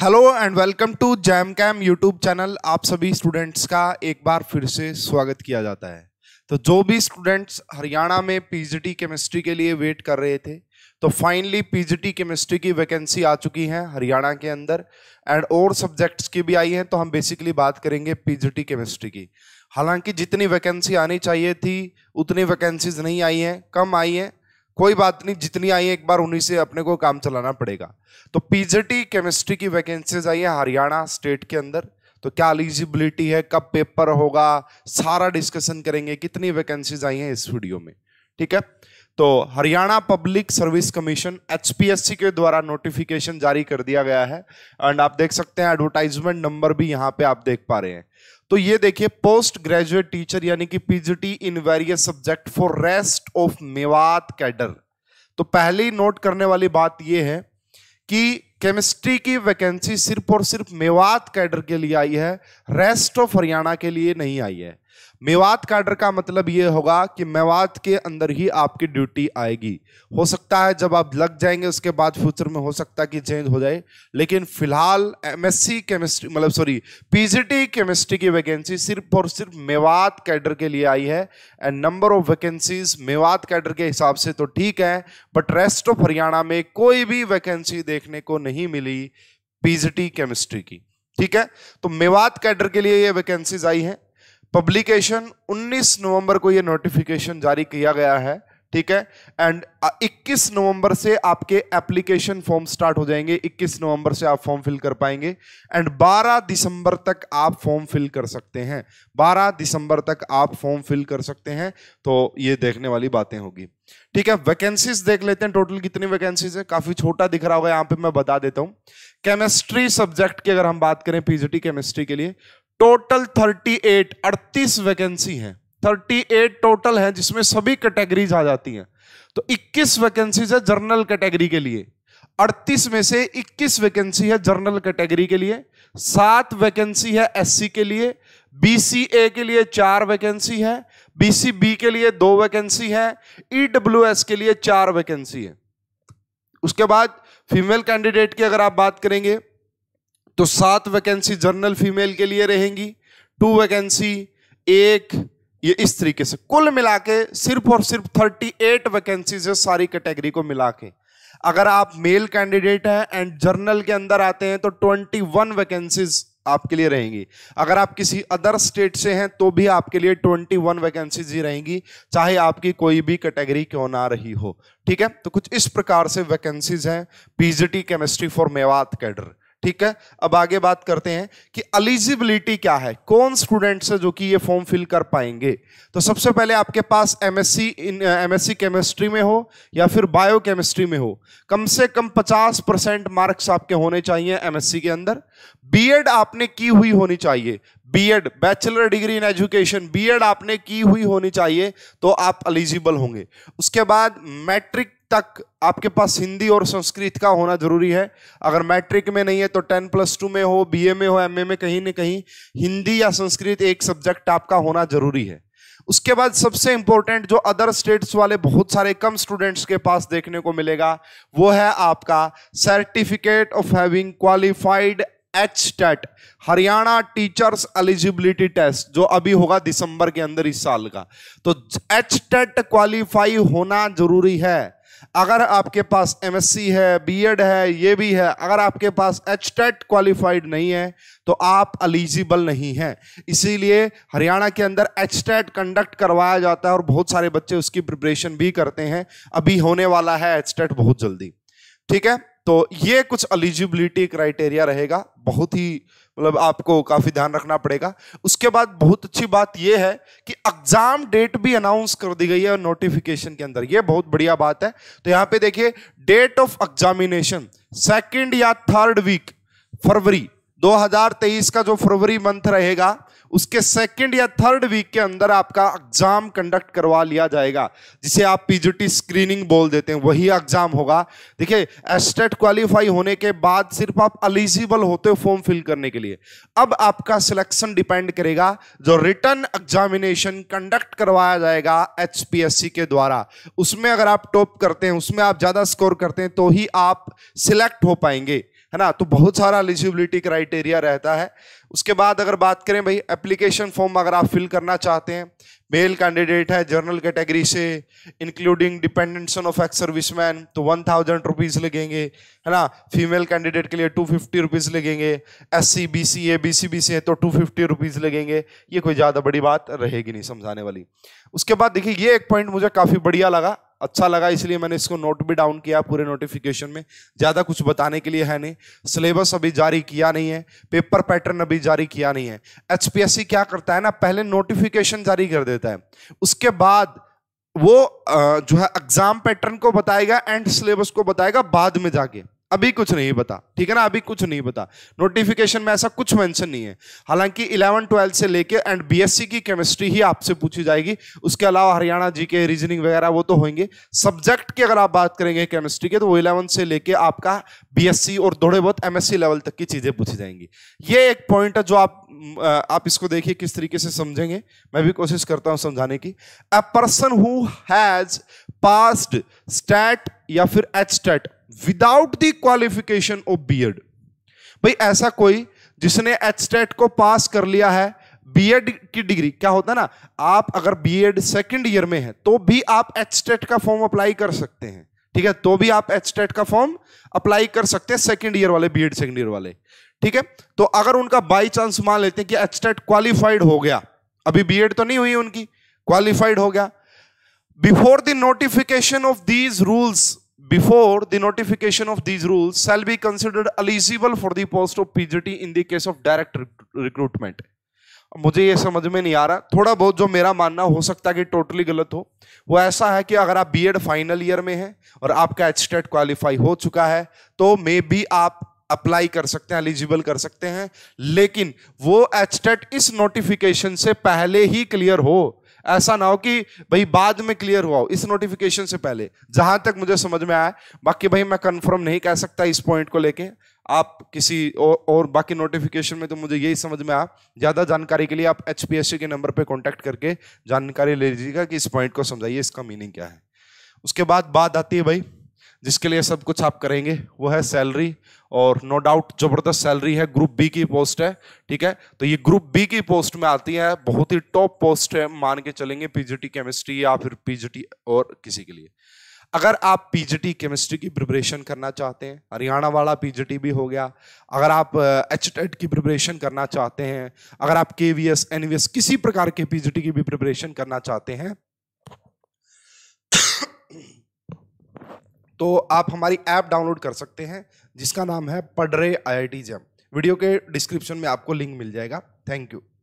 Hello and welcome to Jam Cam YouTube channel आप सभी students का एक बार फिर से स्वागत किया जाता है तो जो भी स्टूडेंट्स हरियाणा में पीजीटी केमिस्ट्री के लिए वेट कर रहे थे तो फाइनली पीजीटी केमिस्ट्री की वैकेंसी आ चुकी है हरियाणा के अंदर एंड और सब्जेक्ट्स की भी आई हैं तो हम बेसिकली बात करेंगे पी केमिस्ट्री की हालांकि जितनी वैकेंसी आनी चाहिए थी उतनी वैकेंसीज नहीं आई हैं कम आई हैं कोई बात नहीं जितनी आई है एक बार उन्हीं से अपने को काम चलाना पड़ेगा तो पीजीटी केमिस्ट्री की वैकेंसीज आई है हरियाणा स्टेट के अंदर तो क्या एलिजिबिलिटी है कब पेपर होगा सारा डिस्कशन करेंगे कितनी वैकेंसीज आई हैं इस वीडियो में ठीक है तो Haryana public service commission HPSC के द्वारा नोटिफिकेशन जारी कर दिया गया है एंड आप देख सकते हैं एडवर्टाइजमेंट नंबर भी यहाँ पे आप देख पा रहे हैं तो ये देखिए पोस्ट ग्रेजुएट टीचर यानी कि PGT in various subject for rest of Mewat cadre तो पहली नोट करने वाली बात यह है कि केमिस्ट्री की वैकेंसी सिर्फ और सिर्फ मेवात कैडर के लिए आई है रेस्ट ऑफ हरियाणा के लिए नहीं आई है मेवात कार्डर का मतलब ये होगा कि मेवात के अंदर ही आपकी ड्यूटी आएगी हो सकता है जब आप लग जाएंगे उसके बाद फ्यूचर में हो सकता है कि चेंज हो जाए लेकिन फिलहाल एमएससी केमिस्ट्री मतलब सॉरी पीजीटी केमिस्ट्री की वैकेंसी सिर्फ और सिर्फ मेवात कैडर के लिए आई है and number of vacancies Mewat cadre के हिसाब से तो ठीक है बट रेस्ट ऑफ हरियाणा में कोई भी वैकेंसी देखने को नहीं मिली पीजीटी केमिस्ट्री की ठीक है तो मेवात कैडर के लिए ये वैकेंसीज आई हैं पब्लिकेशन 19 नवंबर को यह नोटिफिकेशन जारी किया गया है ठीक है एंड 21 नवंबर से आपके एप्लीकेशन फॉर्म स्टार्ट हो जाएंगे 21 नवंबर से आप फॉर्म फिल कर पाएंगे एंड 12 दिसंबर तक आप फॉर्म फिल कर सकते हैं 12 दिसंबर तक आप फॉर्म फिल कर सकते हैं तो ये देखने वाली बातें होगी ठीक है वैकेंसीज देख लेते हैं टोटल कितनी वैकेंसीज है काफी छोटा दिख रहा होगा यहां पर मैं बता देता हूँ केमिस्ट्री सब्जेक्ट की अगर हम बात करें पीजीटी केमिस्ट्री के लिए टोटल 38 38 वैकेंसी हैं 38 टोटल हैं जिसमें सभी कैटेगरीज आ जाती हैं तो 21 वैकेंसीज है जर्नल कैटेगरी के लिए 38 में से 21 वैकेंसी है जर्नल कैटेगरी के लिए सात वैकेंसी है एससी के लिए बीसीए के लिए चार वैकेंसी है बीसीबी के लिए दो वैकेंसी है ईडब्ल्यूएस के लिए चार वैकेंसी है उसके बाद फीमेल कैंडिडेट की अगर आप बात करेंगे तो सात वैकेंसी जनरल फीमेल के लिए रहेंगी टू वैकेंसी एक ये इस तरीके से कुल मिला के सिर्फ और सिर्फ थर्टी एट वैकेंसीज है सारी कैटेगरी को मिला के अगर आप मेल कैंडिडेट हैं एंड जर्नल के अंदर आते हैं तो ट्वेंटी वन वैकेंसीज आपके लिए रहेंगी अगर आप किसी अदर स्टेट से हैं तो भी आपके लिए ट्वेंटी वन वैकेंसीज ही रहेंगी चाहे आपकी कोई भी कैटेगरी क्यों ना रही हो ठीक है तो कुछ इस प्रकार से वैकेंसीज हैं PGT chemistry for Mewat cadre ठीक है अब आगे बात करते हैं कि एलिजिबिलिटी क्या है कौन स्टूडेंट है जो कि ये फॉर्म फिल कर पाएंगे तो सबसे पहले आपके पास एमएससी इन एमएससी केमिस्ट्री में हो या फिर बायो केमिस्ट्री में हो कम से कम 50 परसेंट मार्क्स आपके होने चाहिए एमएससी के अंदर बीएड आपने की हुई होनी चाहिए BEd bachelor degree in education BEd आपने की हुई होनी चाहिए तो आप एलिजिबल होंगे उसके बाद मैट्रिक तक आपके पास हिंदी और संस्कृत का होना जरूरी है अगर मैट्रिक में नहीं है तो टेन प्लस टू में हो बीए में हो एमए में कहीं ना कहीं हिंदी या संस्कृत एक सब्जेक्ट आपका होना जरूरी है उसके बाद सबसे इंपॉर्टेंट जो अदर स्टेट्स वाले बहुत सारे कम स्टूडेंट्स के पास देखने को मिलेगा वो है आपका certificate of having qualified H TET Haryana teachers eligibility test जो अभी होगा दिसंबर के अंदर इस साल का तो एच टेट क्वालिफाई होना जरूरी है अगर आपके पास एमएससी है बीएड है ये भी है अगर आपके पास एच टेट क्वालिफाइड नहीं है तो आप एलिजिबल नहीं हैं इसीलिए हरियाणा के अंदर एच टेट कंडक्ट करवाया जाता है और बहुत सारे बच्चे उसकी प्रिपरेशन भी करते हैं अभी होने वाला है एच टेट बहुत जल्दी ठीक है तो ये कुछ एलिजिबिलिटी क्राइटेरिया रहेगा बहुत ही मतलब आपको काफ़ी ध्यान रखना पड़ेगा उसके बाद बहुत अच्छी बात यह है कि एग्ज़ाम डेट भी अनाउंस कर दी गई है नोटिफिकेशन के अंदर ये बहुत बढ़िया बात है तो यहाँ पे देखिए डेट ऑफ एग्जामिनेशन सेकंड या थर्ड वीक फरवरी 2023 का जो फरवरी मंथ रहेगा उसके सेकंड या थर्ड वीक के अंदर आपका एग्जाम कंडक्ट करवा लिया जाएगा जिसे आप पीजीटी स्क्रीनिंग बोल देते हैं वही एग्जाम होगा देखिए एस्टेट क्वालिफाई e होने के बाद सिर्फ आप एलिजिबल होते हो फॉर्म फिल करने के लिए अब आपका सिलेक्शन डिपेंड करेगा जो रिटर्न एग्जामिनेशन कंडक्ट करवाया जाएगा एच के द्वारा उसमें अगर आप टॉप करते हैं उसमें आप ज्यादा स्कोर करते हैं तो ही आप सिलेक्ट हो पाएंगे है ना तो बहुत सारा एलिजिबिलिटी क्राइटेरिया रहता है उसके बाद अगर बात करें भाई एप्लीकेशन फॉर्म अगर आप फिल करना चाहते हैं मेल कैंडिडेट है जर्नल कैटेगरी से including dependents of ex serviceman तो वन थाउजेंड रुपीज़ लगेंगे है ना फीमेल कैंडिडेट के लिए टू फिफ्टी रुपीज़ लगेंगे S C B C A B C B C है तो टू फिफ्टी रुपीज़ लगेंगे ये कोई ज़्यादा बड़ी बात रहेगी नहीं समझाने वाली उसके बाद देखिए ये एक पॉइंट मुझे काफ़ी बढ़िया लगा अच्छा लगा इसलिए मैंने इसको नोट भी डाउन किया पूरे नोटिफिकेशन में ज़्यादा कुछ बताने के लिए है नहीं सिलेबस अभी जारी किया नहीं है पेपर पैटर्न अभी जारी किया नहीं है एचपीएससी क्या करता है ना पहले नोटिफिकेशन जारी कर देता है उसके बाद वो जो है एग्जाम पैटर्न को बताएगा एंड सिलेबस को बताएगा बाद में जाके अभी कुछ नहीं पता ठीक है ना अभी कुछ नहीं पता नोटिफिकेशन में ऐसा कुछ मेंशन नहीं है हालांकि इलेवन ट्वेल्थ से लेके एंड बीएससी की केमिस्ट्री ही आपसे पूछी जाएगी उसके अलावा हरियाणा जी के रीजनिंग वगैरह वो तो होंगे सब्जेक्ट की अगर आप बात करेंगे केमिस्ट्री के तो वो इलेवन से लेके आपका बीएससी और थोड़े बहुत एमएससी लेवल तक की चीजें पूछी जाएंगी ये एक पॉइंट है जो आप आप इसको देखिए किस तरीके से समझेंगे मैं भी कोशिश करता हूं समझाने की a person who has passed STET या फिर H STET without the qualification of BEd भाई ऐसा कोई जिसने टेट को पास कर लिया है बीएड की डिग्री क्या होता है ना आप अगर बीएड सेकंड ईयर में है तो भी आप एचटेट का फॉर्म अप्लाई कर सकते हैं ठीक है तो भी आप टेट का फॉर्म अप्लाई कर सकते हैं सेकंड ईयर वाले बीएड सेकंड ईयर वाले ठीक है तो अगर उनका बाई चांस मान लेते हैं कि टेट क्वालिफाइड हो गया अभी एड तो नहीं हुई उनकी क्वालिफाइड हो गया before the notification of these rules before the notification of these rules shall be considered eligible for the post of PGT in the case of direct recruitment. मुझे ये समझ में नहीं आ रहा थोड़ा बहुत जो मेरा मानना हो सकता है कि टोटली गलत हो वो ऐसा है कि अगर आप बीएड फाइनल ईयर में हैं और आपका एच टेट क्वालिफाई हो चुका है तो मे बी आप अप्लाई कर सकते हैं एलिजिबल कर सकते हैं लेकिन वो एच टेट इस नोटिफिकेशन से पहले ही क्लियर हो ऐसा ना हो कि भाई बाद में क्लियर हुआ हो इस नोटिफिकेशन से पहले जहां तक मुझे समझ में आया बाकी भाई मैं कंफर्म नहीं कह सकता इस पॉइंट को लेके आप किसी और, और बाकी नोटिफिकेशन में तो मुझे यही समझ में आया ज़्यादा जानकारी के लिए आप एच के नंबर पर कॉन्टैक्ट करके जानकारी ले लीजिएगा कि इस पॉइंट को समझाइए इसका मीनिंग क्या है उसके बाद बात आती है भाई जिसके लिए सब कुछ आप करेंगे वो है सैलरी और नो डाउट जबरदस्त सैलरी है ग्रुप बी की पोस्ट है ठीक है तो ये ग्रुप बी की पोस्ट में आती है बहुत ही टॉप पोस्ट है मान के चलेंगे पीजीटी केमिस्ट्री या फिर पीजीटी और किसी के लिए अगर आप पीजीटी केमिस्ट्री की प्रिपरेशन करना चाहते हैं हरियाणा वाला पीजीटी भी हो गया अगर आप एच की प्रिपरेशन करना चाहते हैं अगर आप के वी एस किसी प्रकार के पीजीटी की भी प्रिपरेशन करना चाहते हैं तो आप हमारी ऐप डाउनलोड कर सकते हैं जिसका नाम है पडरे आई आई टी वीडियो के डिस्क्रिप्शन में आपको लिंक मिल जाएगा थैंक यू